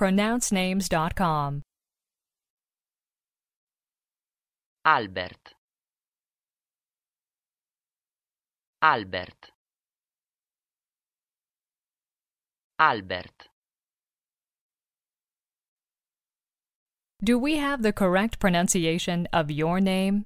pronouncenames.com. Albert Albert Albert Do we have the correct pronunciation of your name?